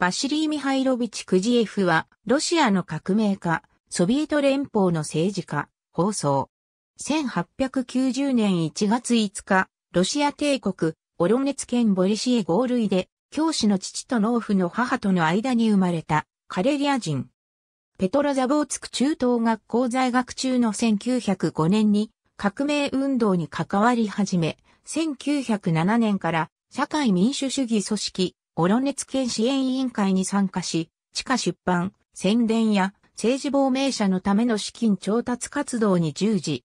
バシリー・ミハイロビチ・クジエフは、ロシアの革命家、ソビエト連邦の政治家、放送。1890年1月5日、ロシア帝国、オロネツ県ボリシエ合類で、教師の父と農夫の母との間に生まれた、カレリア人。ペトロザボーツク中等学校在学中の1905年に、革命運動に関わり始め、1907年から社会民主主義組織オロネツ県支援委員会に参加し、地下出版、宣伝や政治亡命者のための資金調達活動に従事。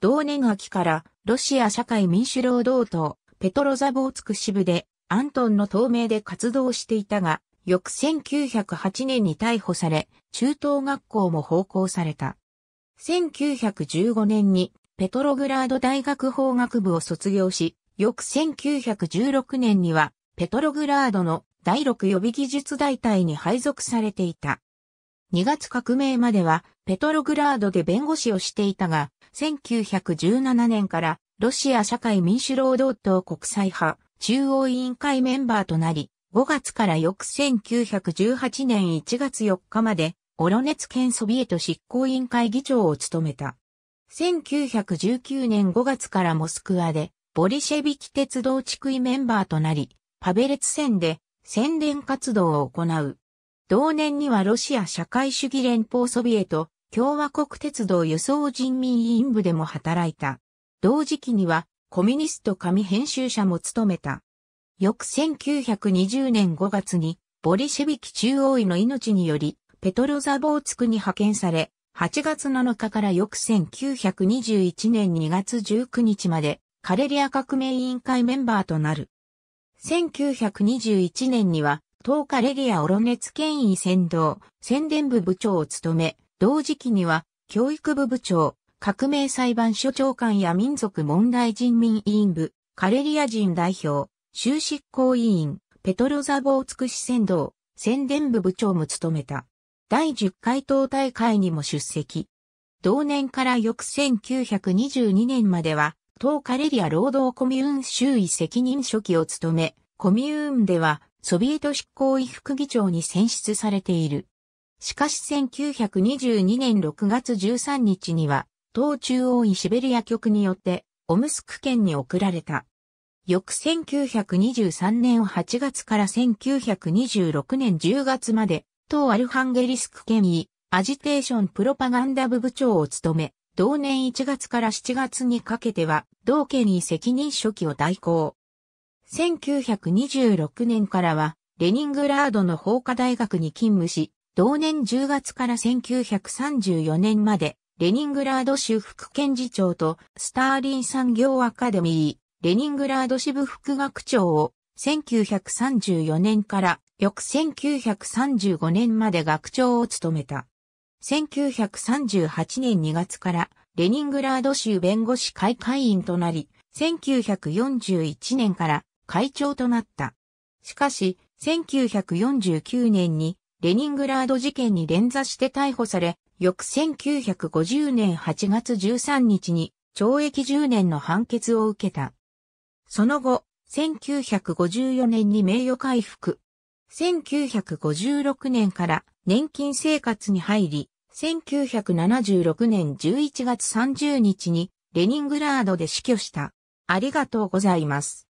同年秋からロシア社会民主労働党ペトロザボーツク支部でアントンの透明で活動していたが、翌1908年に逮捕され、中等学校も奉公された。1915年にペトログラード大学法学部を卒業し、翌1916年にはペトログラードの第6予備技術大隊に配属されていた。2月革命まではペトログラードで弁護士をしていたが、1917年からロシア社会民主労働党国際派中央委員会メンバーとなり、5月から翌1918年1月4日まで、オロネツ県ソビエト執行委員会議長を務めた。1919年5月からモスクワで、ボリシェビキ鉄道地区メンバーとなり、パベレツ戦で宣伝活動を行う。同年にはロシア社会主義連邦ソビエト共和国鉄道輸送人民委員部でも働いた。同時期にはコミュニスト紙編集者も務めた。翌1920年5月にボリシェビキ中央委の命によりペトロザボーツクに派遣され、8月7日から翌1921年2月19日までカレリア革命委員会メンバーとなる。1921年には、東カレリアオロネツ県委先導、宣伝部部長を務め、同時期には、教育部部長、革命裁判所長官や民族問題人民委員部、カレリア人代表、州執行委員、ペトロザボーツク市先導、宣伝部部長も務めた。第10回党大会にも出席。同年から翌1922年までは、東カレリア労働コミューン周囲責任書記を務め、コミューンではソビエト執行委副議長に選出されている。しかし1922年6月13日には、党中央委シベリア局によってオムスク県に送られた。翌1923年8月から1926年10月まで、党アルハンゲリスク県委アジテーションプロパガンダ部部長を務め、同年1月から7月にかけては、同県に責任初期を代行。1926年からは、レニングラードの法科大学に勤務し、同年10月から1934年まで、レニングラード州副検事長と、スターリン産業アカデミー、レニングラード支部副学長を、1934年から翌1935年まで学長を務めた。1938年2月からレニングラード州弁護士会会員となり、1941年から会長となった。しかし、1949年にレニングラード事件に連座して逮捕され、翌1950年8月13日に懲役10年の判決を受けた。その後、1954年に名誉回復。1956年から年金生活に入り、1976年11月30日にレニングラードで死去した。ありがとうございます。